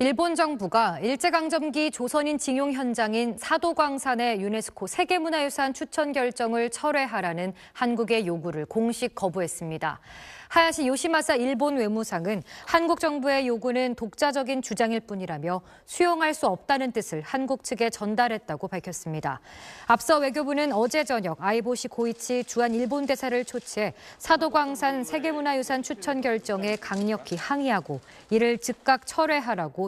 일본 정부가 일제강점기 조선인 징용 현장인 사도광산의 유네스코 세계문화유산 추천 결정을 철회하라는 한국의 요구를 공식 거부했습니다. 하야시 요시마사 일본 외무상은 한국 정부의 요구는 독자적인 주장일 뿐이라며 수용할 수 없다는 뜻을 한국 측에 전달했다고 밝혔습니다. 앞서 외교부는 어제 저녁 아이보시 고이치 주한 일본 대사를 초치해 사도광산 세계문화유산 추천 결정에 강력히 항의하고 이를 즉각 철회하라고